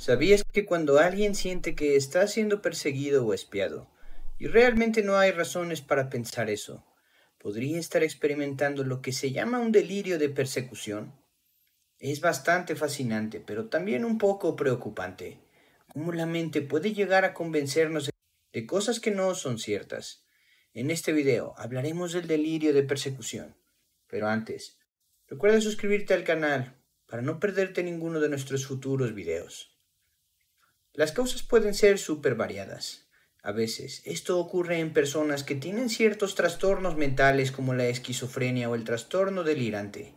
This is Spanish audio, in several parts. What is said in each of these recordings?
¿Sabías que cuando alguien siente que está siendo perseguido o espiado, y realmente no hay razones para pensar eso, podría estar experimentando lo que se llama un delirio de persecución? Es bastante fascinante, pero también un poco preocupante, cómo la mente puede llegar a convencernos de cosas que no son ciertas. En este video hablaremos del delirio de persecución. Pero antes, recuerda suscribirte al canal para no perderte ninguno de nuestros futuros videos. Las causas pueden ser súper variadas. A veces, esto ocurre en personas que tienen ciertos trastornos mentales como la esquizofrenia o el trastorno delirante,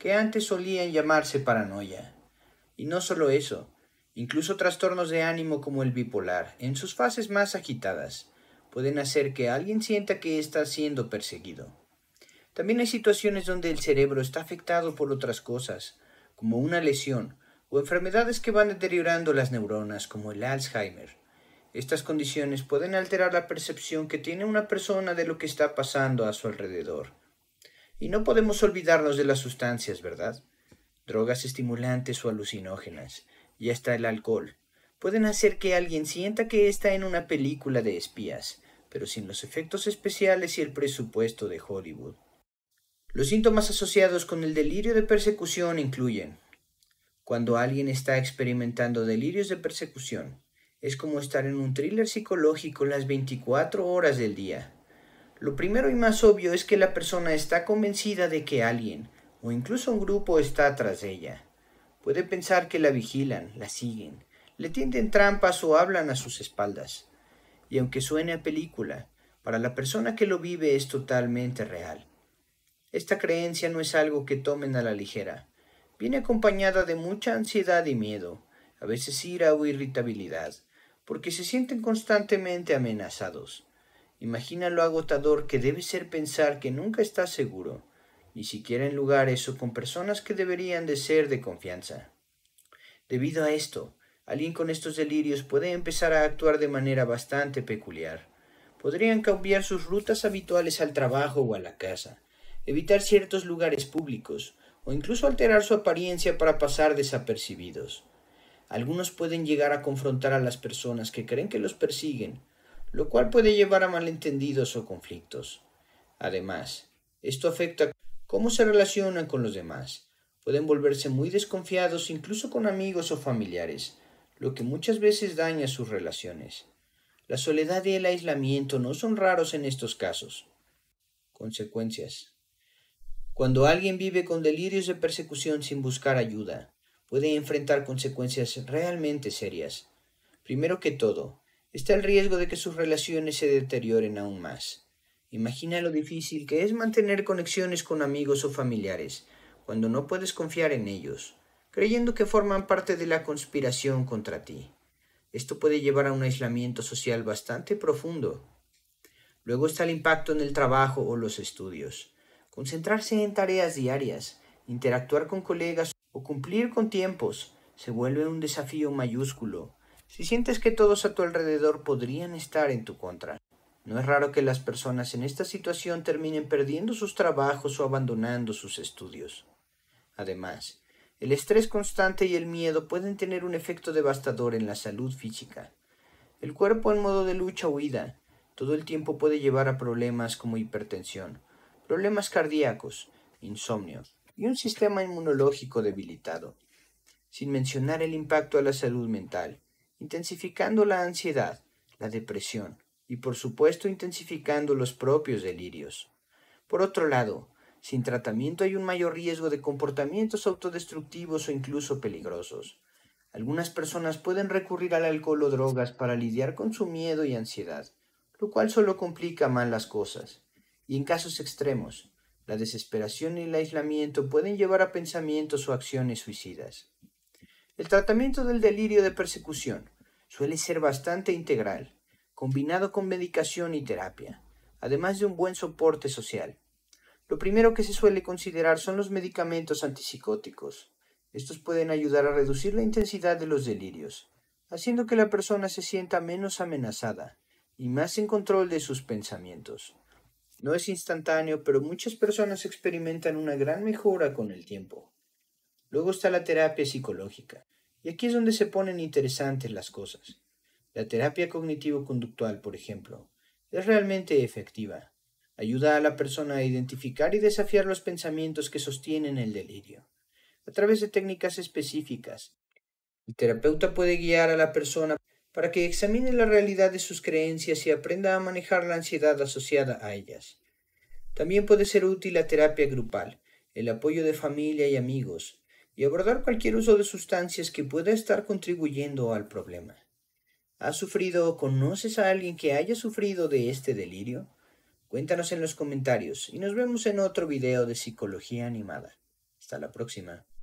que antes solían llamarse paranoia. Y no solo eso, incluso trastornos de ánimo como el bipolar, en sus fases más agitadas, pueden hacer que alguien sienta que está siendo perseguido. También hay situaciones donde el cerebro está afectado por otras cosas, como una lesión, o enfermedades que van deteriorando las neuronas, como el Alzheimer. Estas condiciones pueden alterar la percepción que tiene una persona de lo que está pasando a su alrededor. Y no podemos olvidarnos de las sustancias, ¿verdad? Drogas estimulantes o alucinógenas, y hasta el alcohol, pueden hacer que alguien sienta que está en una película de espías, pero sin los efectos especiales y el presupuesto de Hollywood. Los síntomas asociados con el delirio de persecución incluyen cuando alguien está experimentando delirios de persecución, es como estar en un thriller psicológico las 24 horas del día. Lo primero y más obvio es que la persona está convencida de que alguien, o incluso un grupo, está tras ella. Puede pensar que la vigilan, la siguen, le tienden trampas o hablan a sus espaldas. Y aunque suene a película, para la persona que lo vive es totalmente real. Esta creencia no es algo que tomen a la ligera, viene acompañada de mucha ansiedad y miedo, a veces ira o irritabilidad, porque se sienten constantemente amenazados. Imagina lo agotador que debe ser pensar que nunca estás seguro, ni siquiera en lugares o con personas que deberían de ser de confianza. Debido a esto, alguien con estos delirios puede empezar a actuar de manera bastante peculiar. Podrían cambiar sus rutas habituales al trabajo o a la casa, evitar ciertos lugares públicos, o incluso alterar su apariencia para pasar desapercibidos. Algunos pueden llegar a confrontar a las personas que creen que los persiguen, lo cual puede llevar a malentendidos o conflictos. Además, esto afecta cómo se relacionan con los demás. Pueden volverse muy desconfiados incluso con amigos o familiares, lo que muchas veces daña sus relaciones. La soledad y el aislamiento no son raros en estos casos. Consecuencias. Cuando alguien vive con delirios de persecución sin buscar ayuda, puede enfrentar consecuencias realmente serias. Primero que todo, está el riesgo de que sus relaciones se deterioren aún más. Imagina lo difícil que es mantener conexiones con amigos o familiares cuando no puedes confiar en ellos, creyendo que forman parte de la conspiración contra ti. Esto puede llevar a un aislamiento social bastante profundo. Luego está el impacto en el trabajo o los estudios. Concentrarse en tareas diarias, interactuar con colegas o cumplir con tiempos se vuelve un desafío mayúsculo. Si sientes que todos a tu alrededor podrían estar en tu contra, no es raro que las personas en esta situación terminen perdiendo sus trabajos o abandonando sus estudios. Además, el estrés constante y el miedo pueden tener un efecto devastador en la salud física. El cuerpo en modo de lucha o huida todo el tiempo puede llevar a problemas como hipertensión, problemas cardíacos, insomnio y un sistema inmunológico debilitado, sin mencionar el impacto a la salud mental, intensificando la ansiedad, la depresión y por supuesto intensificando los propios delirios. Por otro lado, sin tratamiento hay un mayor riesgo de comportamientos autodestructivos o incluso peligrosos. Algunas personas pueden recurrir al alcohol o drogas para lidiar con su miedo y ansiedad, lo cual solo complica mal las cosas y en casos extremos, la desesperación y el aislamiento pueden llevar a pensamientos o acciones suicidas. El tratamiento del delirio de persecución suele ser bastante integral, combinado con medicación y terapia, además de un buen soporte social. Lo primero que se suele considerar son los medicamentos antipsicóticos. Estos pueden ayudar a reducir la intensidad de los delirios, haciendo que la persona se sienta menos amenazada y más en control de sus pensamientos. No es instantáneo, pero muchas personas experimentan una gran mejora con el tiempo. Luego está la terapia psicológica, y aquí es donde se ponen interesantes las cosas. La terapia cognitivo-conductual, por ejemplo, es realmente efectiva. Ayuda a la persona a identificar y desafiar los pensamientos que sostienen el delirio, a través de técnicas específicas. El terapeuta puede guiar a la persona para que examine la realidad de sus creencias y aprenda a manejar la ansiedad asociada a ellas. También puede ser útil la terapia grupal, el apoyo de familia y amigos, y abordar cualquier uso de sustancias que pueda estar contribuyendo al problema. ¿Has sufrido o conoces a alguien que haya sufrido de este delirio? Cuéntanos en los comentarios y nos vemos en otro video de Psicología Animada. Hasta la próxima.